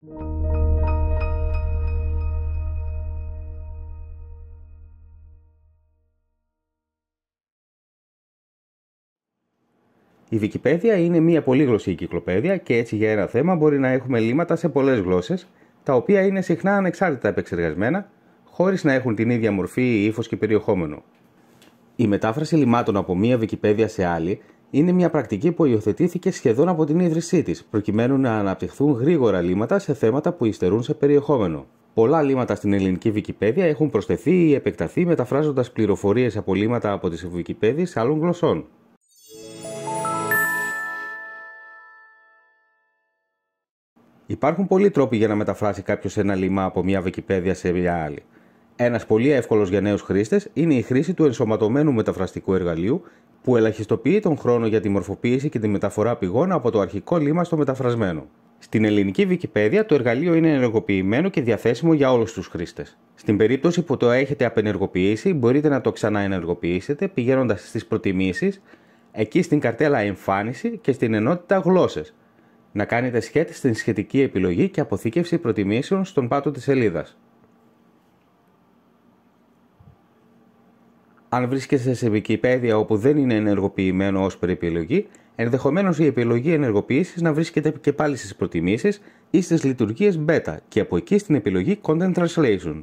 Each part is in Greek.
Η Wikipedia είναι μια πολύγλωσση κυκλοπαίδεια και έτσι για ένα θέμα μπορεί να έχουμε λήματα σε πολλές γλώσσες, τα οποία είναι συχνά ανεξάρτητα επεξεργασμένα, χωρίς να έχουν την ίδια μορφή, ύφος και περιεχόμενο. Η μετάφραση λιμάτων από μία Wikipedia σε άλλη είναι μια πρακτική που υιοθετήθηκε σχεδόν από την ίδρυσή της, προκειμένου να αναπτυχθούν γρήγορα λύματα σε θέματα που υστερούν σε περιεχόμενο. Πολλά λήματα στην ελληνική Wikipedia έχουν προσθεθεί ή επεκταθεί μεταφράζοντας πληροφορίες από λύματα από τις Wikipedia άλλων γλωσσών. Υπάρχουν πολλοί τρόποι για να μεταφράσει κάποιος ένα λίμα από μια Wikipedia σε μια άλλη. Ένας πολύ εύκολος για νέους χρήστες είναι η χρήση του ενσωματωμένου μεταφραστικού εργαλείου που ελαχιστοποιεί τον χρόνο για τη μορφοποίηση και τη μεταφορά πηγών από το αρχικό λίμα στο μεταφρασμένο. Στην ελληνική Wikipedia το εργαλείο είναι ενεργοποιημένο και διαθέσιμο για όλους τους χρήστες. Στην περίπτωση που το έχετε απενεργοποιήσει, μπορείτε να το ξαναενεργοποιήσετε πηγαίνοντας στις προτιμήσεις, εκεί στην καρτέλα Εμφάνιση και στην ενότητα Γλώσσες. Να κάνετε σχέτη στην σχετική επιλογή και αποθήκευση προτιμήσεων στον πάτο της σελίδας. αν βρίσκεσαι σε Wikipedia όπου δεν είναι ενεργοποιημένο ως προεπιλογή, ενδεχομένως η επιλογή ενεργοποίηση να βρίσκεται και πάλι στις προτιμήσεις ή στις λειτουργίες Beta και από εκεί στην επιλογή Content Translation.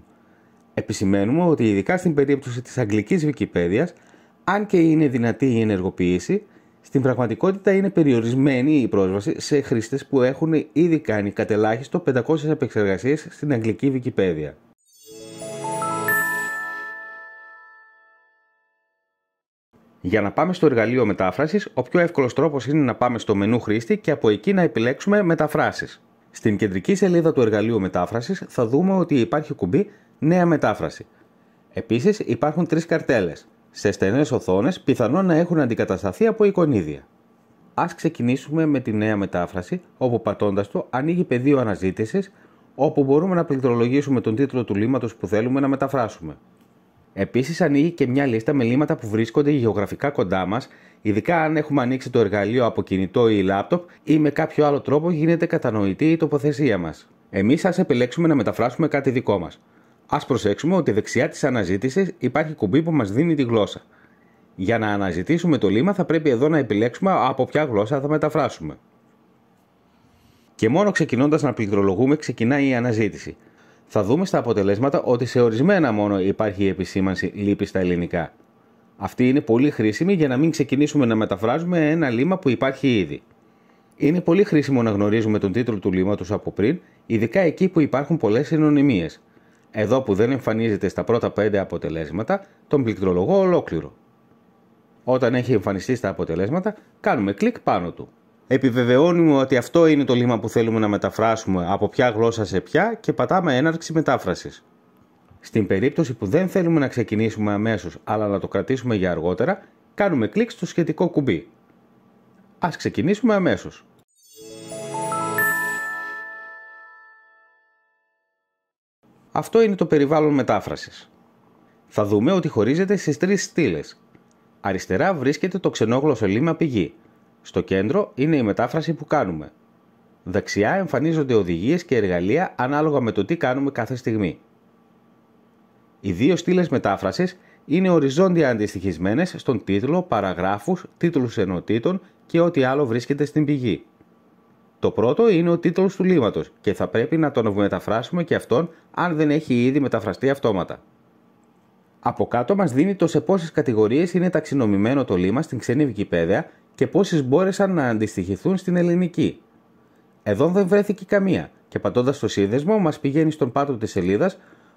Επισημαίνουμε ότι ειδικά στην περίπτωση της αγγλικής Wikipedia, αν και είναι δυνατή η ενεργοποίηση, στην πραγματικότητα είναι περιορισμένη η πρόσβαση σε χρήστες που έχουν ήδη κάνει κατελάχιστο 500 επεξεργασίες στην αγγλική Wikipedia. Για να πάμε στο εργαλείο μετάφρασης, ο πιο εύκολος τρόπος είναι να πάμε στο μενού χρήστη και από εκεί να επιλέξουμε μεταφράσεις. Στην κεντρική σελίδα του εργαλείου μετάφρασης θα δούμε ότι υπάρχει κουμπί Νέα μετάφραση. Επίσης υπάρχουν τρεις καρτέλες. Σε στενές οθόνες πιθανόν να έχουν αντικατασταθεί από εικονίδια. Ας ξεκινήσουμε με τη νέα μετάφραση, όπου πατώντας το ανοίγει πεδίο αναζήτησης, όπου μπορούμε να πληκτρολογήσουμε τον τίτλο του λύματο που θέλουμε να μεταφράσουμε. Επίσης, ανοίγει και μια λίστα με λήματα που βρίσκονται γεωγραφικά κοντά μας, ειδικά αν έχουμε ανοίξει το εργαλείο από κινητό ή λάπτοπ ή με κάποιο άλλο τρόπο γίνεται κατανοητή η τοποθεσία μας. Εμείς ας επιλέξουμε να μεταφράσουμε κάτι δικό μας. Ας προσέξουμε ότι δεξιά της αναζήτησης υπάρχει κουμπί που μας δίνει τη γλώσσα. Για να αναζητήσουμε το λήμα θα πρέπει εδώ να επιλέξουμε από ποια γλώσσα θα μεταφράσουμε. Και μόνο ξεκινώντας να πληκτρολογούμε, ξεκινάει η αναζήτηση θα δούμε στα αποτελέσματα ότι σε ορισμένα μόνο υπάρχει η επισήμανση λύπη στα ελληνικά. Αυτή είναι πολύ χρήσιμη για να μην ξεκινήσουμε να μεταφράζουμε ένα λήμα που υπάρχει ήδη. Είναι πολύ χρήσιμο να γνωρίζουμε τον τίτλο του λήματος από πριν, ειδικά εκεί που υπάρχουν πολλές συνωνυμίες. Εδώ που δεν εμφανίζεται στα πρώτα πέντε αποτελέσματα, τον πληκτρολογώ ολόκληρο. Όταν έχει εμφανιστεί στα αποτελέσματα, κάνουμε κλικ πάνω του επιβεβαιώνουμε ότι αυτό είναι το λήμα που θέλουμε να μεταφράσουμε από ποια γλώσσα σε ποια και πατάμε έναρξη μετάφρασης. Στην περίπτωση που δεν θέλουμε να ξεκινήσουμε αμέσως αλλά να το κρατήσουμε για αργότερα, κάνουμε κλικ στο σχετικό κουμπί. Ας ξεκινήσουμε αμέσως. Αυτό είναι το περιβάλλον μετάφρασης. Θα δούμε ότι χωρίζεται στις τρεις στήλες. Αριστερά βρίσκεται το ξενόγλωσσο λίμα πηγή, στο κέντρο είναι η μετάφραση που κάνουμε. Δεξιά εμφανίζονται οδηγίες και εργαλεία ανάλογα με το τι κάνουμε κάθε στιγμή. Οι δύο στήλες μετάφρασης είναι οριζόντια αντιστοιχισμένες στον τίτλο, παραγράφους, τίτλους ενωτήτων και ό,τι άλλο βρίσκεται στην πηγή. Το πρώτο είναι ο τίτλος του λίματος και θα πρέπει να τον μεταφράσουμε και αυτόν αν δεν έχει ήδη μεταφραστεί αυτόματα. Από κάτω μας δίνει το σε πόσες κατηγορίες είναι ταξινομημένο το λήμα στην ξένη Wikipedia και πόσες μπόρεσαν να αντιστοιχηθούν στην ελληνική. Εδώ δεν βρέθηκε καμία και πατώντας το σύνδεσμο μας πηγαίνει στον πάτο της σελίδας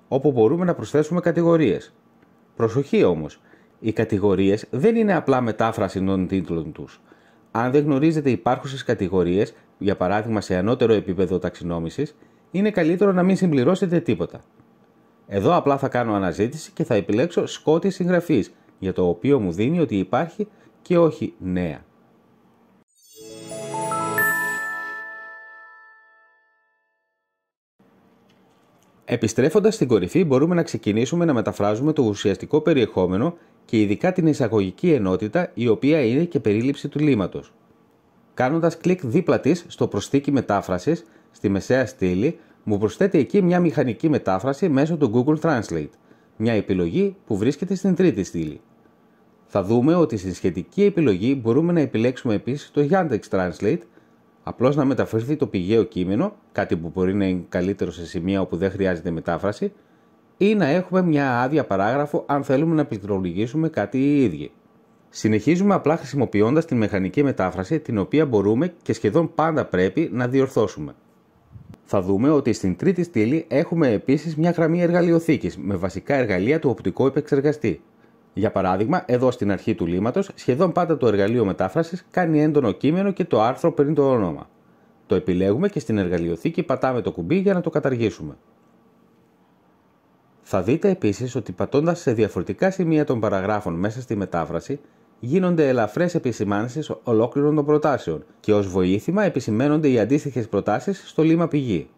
όπου μπορούμε να προσθέσουμε κατηγορίες. Προσοχή όμως, οι κατηγορίες δεν είναι απλά μετάφραση των τίτλων τους. Αν δεν γνωρίζετε υπάρχουσες κατηγορίες, για παράδειγμα σε ανώτερο επίπεδο ταξινόμησης, είναι καλύτερο να μην συμπληρώσετε τίποτα. Εδώ απλά θα κάνω αναζήτηση και θα επιλέξω σκότης συγγραφής, για το οποίο μου δίνει ότι υπάρχει και όχι νέα. Επιστρέφοντας στην κορυφή μπορούμε να ξεκινήσουμε να μεταφράζουμε το ουσιαστικό περιεχόμενο και ειδικά την εισαγωγική ενότητα η οποία είναι και περίληψη του λήματος. Κάνοντας κλικ δίπλα της στο προσθήκη μετάφρασης στη μεσαία στήλη μου προσθέτει εκεί μια μηχανική μετάφραση μέσω του Google Translate, μια επιλογή που βρίσκεται στην τρίτη στήλη. Θα δούμε ότι στη σχετική επιλογή μπορούμε να επιλέξουμε επίσης το Yandex Translate απλώς να μεταφερθεί το πηγαίο κείμενο, κάτι που μπορεί να είναι καλύτερο σε σημεία όπου δεν χρειάζεται μετάφραση, ή να έχουμε μια άδεια παράγραφο αν θέλουμε να πληκτρολογήσουμε κάτι οι ίδιοι. Συνεχίζουμε απλά χρησιμοποιώντας τη μηχανική μετάφραση την οποία μπορούμε και σχεδόν πάντα πρέπει να διορθώσουμε. Θα δούμε ότι στην τρίτη στήλη έχουμε επίσης μια γραμμή εργαλειοθήκης με βασικά εργαλεία του οπτικού επεξεργαστή. Για παράδειγμα, εδώ στην αρχή του λήματος, σχεδόν πάντα το εργαλείο μετάφρασης κάνει έντονο κείμενο και το άρθρο πριν το όνομα. Το επιλέγουμε και στην εργαλειοθήκη πατάμε το κουμπί για να το καταργήσουμε. Θα δείτε επίσης ότι πατώντας σε διαφορετικά σημεία των παραγράφων μέσα στη μετάφραση, γίνονται ελαφρές επισημάνσεις ολόκληρων των προτάσεων και ως βοήθημα επισημαίνονται οι αντίστοιχες προτάσεις στο λίμα πηγή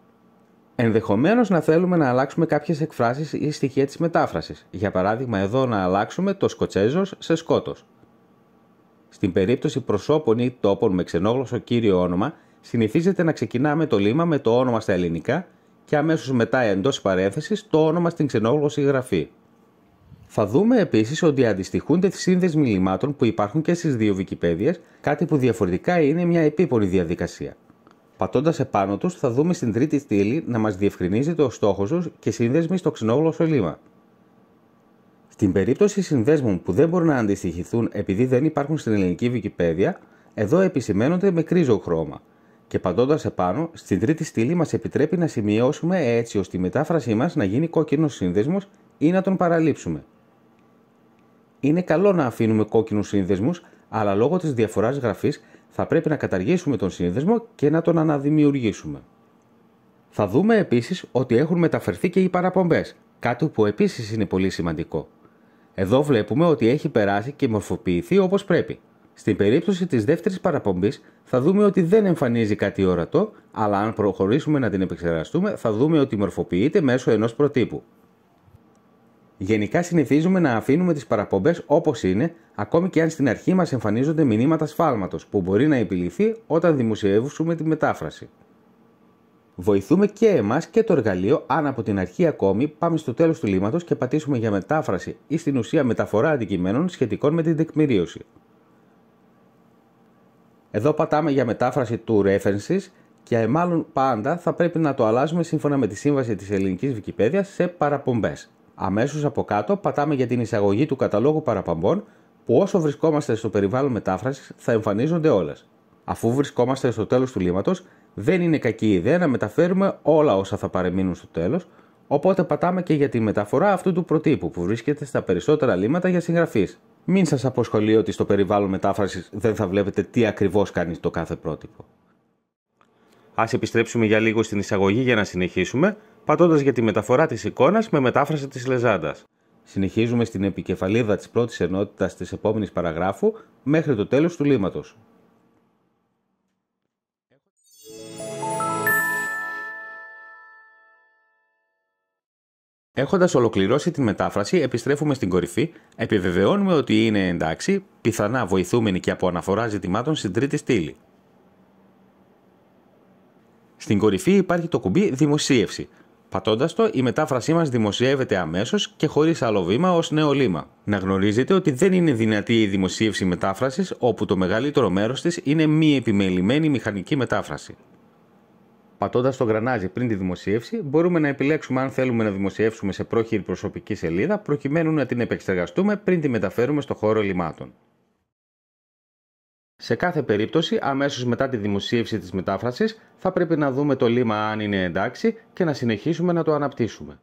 ενδεχομένως να θέλουμε να αλλάξουμε κάποιες εκφράσεις ή στοιχεία της μετάφρασης. Για παράδειγμα εδώ να αλλάξουμε το σκοτσέζος σε σκότος. Στην περίπτωση προσώπων ή τόπων με ξενόγλωσσο κύριο όνομα, συνηθίζεται να ξεκινάμε το λίμα με το όνομα στα ελληνικά και αμέσως μετά εντός παρένθεσης το όνομα στην ξενόγλωσση γραφή. Θα δούμε επίσης ότι αντιστοιχούνται τι σύνδεσμοι λιμάτων που υπάρχουν και στις δύο Wikipedias, κάτι που διαφορετικά είναι μια επίπονη διαδικασία. Πατώντας επάνω τους, θα δούμε στην τρίτη στήλη να μας διευκρινίζεται ο στόχος τους και σύνδεσμοι στο ξενόγλωσσο λίμα. Στην περίπτωση συνδέσμων που δεν μπορούν να αντιστοιχηθούν επειδή δεν υπάρχουν στην ελληνική Wikipedia, εδώ επισημαίνονται με κρίζο χρώμα. Και πατώντας επάνω, στην τρίτη στήλη μας επιτρέπει να σημειώσουμε έτσι ώστε η μετάφρασή μας να γίνει κόκκινος σύνδεσμος ή να τον παραλείψουμε. Είναι καλό να αφήνουμε κόκκινους σύνδεσμους, αλλά λόγω της διαφοράς γραφής θα πρέπει να καταργήσουμε τον σύνδεσμο και να τον αναδημιουργήσουμε. Θα δούμε επίσης ότι έχουν μεταφερθεί και οι παραπομπές, κάτι που επίσης είναι πολύ σημαντικό. Εδώ βλέπουμε ότι έχει περάσει και μορφοποιηθεί όπως πρέπει. Στην περίπτωση της δεύτερης παραπομπής, θα δούμε ότι δεν εμφανίζει κάτι ορατό, αλλά αν προχωρήσουμε να την επεξεργαστούμε, θα δούμε ότι μορφοποιείται μέσω ενός προτύπου. Γενικά συνηθίζουμε να αφήνουμε τις παραπομπές όπως είναι, ακόμη και αν στην αρχή μας εμφανίζονται μηνύματα σφάλματος που μπορεί να επιληθεί όταν δημοσιεύσουμε τη μετάφραση. Βοηθούμε και εμάς και το εργαλείο αν από την αρχή ακόμη πάμε στο τέλος του λήματο και πατήσουμε για μετάφραση ή στην ουσία μεταφορά αντικειμένων σχετικών με την τεκμηρίωση. Εδώ πατάμε για μετάφραση του references και μάλλον πάντα θα πρέπει να το αλλάζουμε σύμφωνα με τη σύμβαση της ελληνικής Wikipedia σε παραπομπές. Αμέσως από κάτω πατάμε για την εισαγωγή του καταλόγου παραπαμπών που όσο βρισκόμαστε στο περιβάλλον μετάφρασης θα εμφανίζονται όλες. Αφού βρισκόμαστε στο τέλος του λήματο, δεν είναι κακή ιδέα να μεταφέρουμε όλα όσα θα παρεμείνουν στο τέλος, οπότε πατάμε και για τη μεταφορά αυτού του προτύπου που βρίσκεται στα περισσότερα λήματα για συγγραφή. Μην σας αποσχολεί ότι στο περιβάλλον μετάφρασης δεν θα βλέπετε τι ακριβώς κάνει το κάθε πρότυπο. Ας επιστρέψουμε για λίγο στην εισαγωγή για να συνεχίσουμε πατώντας για τη μεταφορά της εικόνας με μετάφραση της λεζάντας. Συνεχίζουμε στην επικεφαλίδα της πρώτης ενότητας της επόμενης παραγράφου μέχρι το τέλος του λήματο. Έχοντας ολοκληρώσει την μετάφραση, επιστρέφουμε στην κορυφή, επιβεβαιώνουμε ότι είναι εντάξει, πιθανά βοηθούμενη και από αναφορά ζητημάτων στην τρίτη στήλη. Στην κορυφή υπάρχει το κουμπί Δημοσίευση, Πατώντας το, η μετάφρασή μας δημοσιεύεται αμέσως και χωρίς άλλο βήμα ως νέο λίμα. Να γνωρίζετε ότι δεν είναι δυνατή η δημοσίευση μετάφρασης όπου το μεγαλύτερο μέρος της είναι μη επιμελημένη μηχανική μετάφραση. Πατώντας το γρανάζι πριν τη δημοσίευση, μπορούμε να επιλέξουμε αν θέλουμε να δημοσιεύσουμε σε πρόχειρη προσωπική σελίδα προκειμένου να την επεξεργαστούμε πριν τη μεταφέρουμε στο χώρο λιμάτων. Σε κάθε περίπτωση, αμέσως μετά τη δημοσίευση της μετάφρασης, θα πρέπει να δούμε το λίμα αν είναι εντάξει και να συνεχίσουμε να το αναπτύσσουμε.